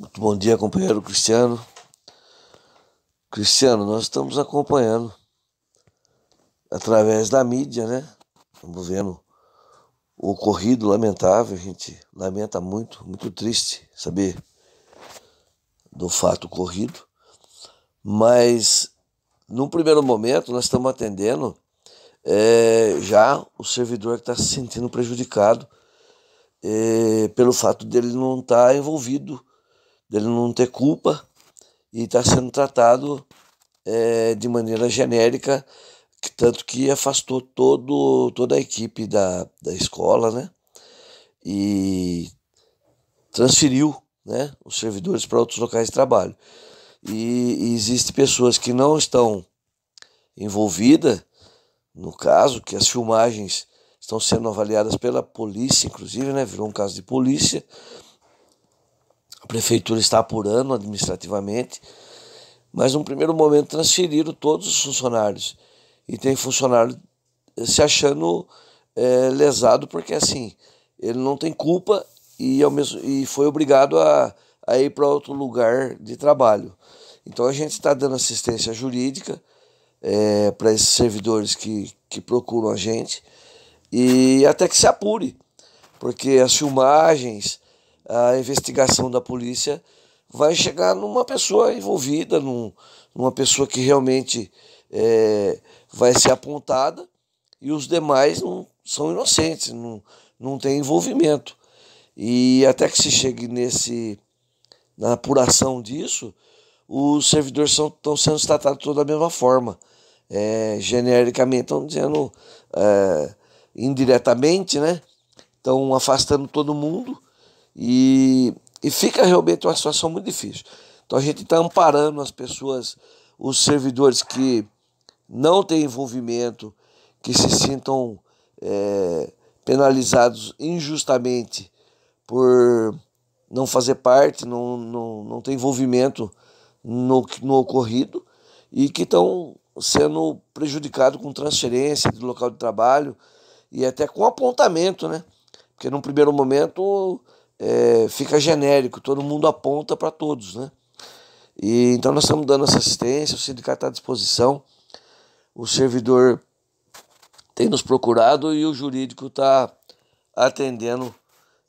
Muito bom dia, companheiro Cristiano. Cristiano, nós estamos acompanhando através da mídia, né? Estamos vendo o ocorrido lamentável, a gente lamenta muito, muito triste saber do fato ocorrido. Mas, num primeiro momento, nós estamos atendendo é, já o servidor que está se sentindo prejudicado é, pelo fato dele não estar tá envolvido dele não ter culpa e está sendo tratado é, de maneira genérica, que, tanto que afastou todo, toda a equipe da, da escola, né? E transferiu né, os servidores para outros locais de trabalho. E, e existem pessoas que não estão envolvidas no caso, que as filmagens estão sendo avaliadas pela polícia, inclusive, né? Virou um caso de polícia prefeitura está apurando administrativamente, mas num primeiro momento transferiram todos os funcionários. E tem funcionário eh, se achando é, lesado, porque assim, ele não tem culpa e, ao mesmo, e foi obrigado a, a ir para outro lugar de trabalho. Então a gente está dando assistência jurídica é, para esses servidores que, que procuram a gente e até que se apure, porque as filmagens a investigação da polícia vai chegar numa pessoa envolvida, num, numa pessoa que realmente é, vai ser apontada e os demais não são inocentes, não, não tem envolvimento. E até que se chegue nesse na apuração disso, os servidores são, estão sendo tratados toda a mesma forma. É, genericamente, estão dizendo é, indiretamente, né? Estão afastando todo mundo e, e fica realmente uma situação muito difícil. Então a gente está amparando as pessoas, os servidores que não têm envolvimento, que se sintam é, penalizados injustamente por não fazer parte, não, não, não ter envolvimento no, no ocorrido e que estão sendo prejudicados com transferência do local de trabalho e até com apontamento, né? Porque num primeiro momento é, fica genérico, todo mundo aponta para todos, né? E, então nós estamos dando essa assistência, o sindicato está à disposição, o servidor tem nos procurado e o jurídico está atendendo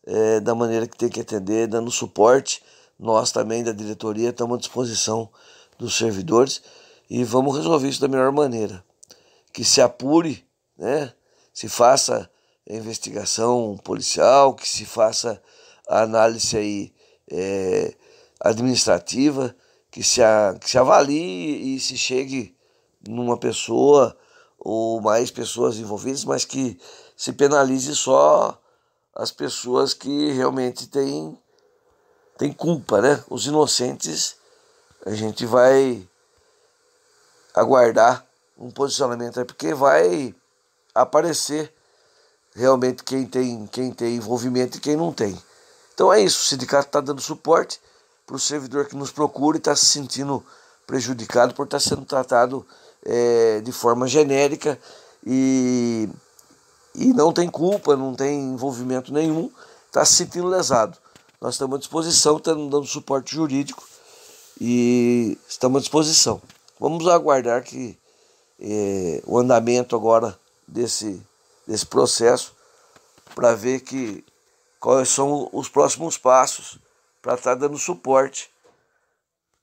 é, da maneira que tem que atender, dando suporte. Nós também da diretoria estamos à disposição dos servidores e vamos resolver isso da melhor maneira. Que se apure, né? se faça investigação policial, que se faça a análise aí, é, administrativa, que se, a, que se avalie e se chegue numa pessoa ou mais pessoas envolvidas, mas que se penalize só as pessoas que realmente têm, têm culpa, né? Os inocentes, a gente vai aguardar um posicionamento porque vai aparecer realmente quem tem, quem tem envolvimento e quem não tem. Então é isso, o sindicato está dando suporte para o servidor que nos procura e está se sentindo prejudicado por estar tá sendo tratado é, de forma genérica e, e não tem culpa, não tem envolvimento nenhum, está se sentindo lesado. Nós estamos à disposição, estamos tá dando suporte jurídico e estamos à disposição. Vamos aguardar que é, o andamento agora desse, desse processo para ver que quais são os próximos passos para estar tá dando suporte,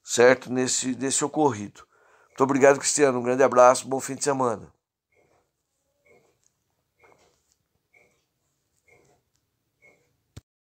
certo, nesse, nesse ocorrido. Muito obrigado, Cristiano. Um grande abraço, bom fim de semana.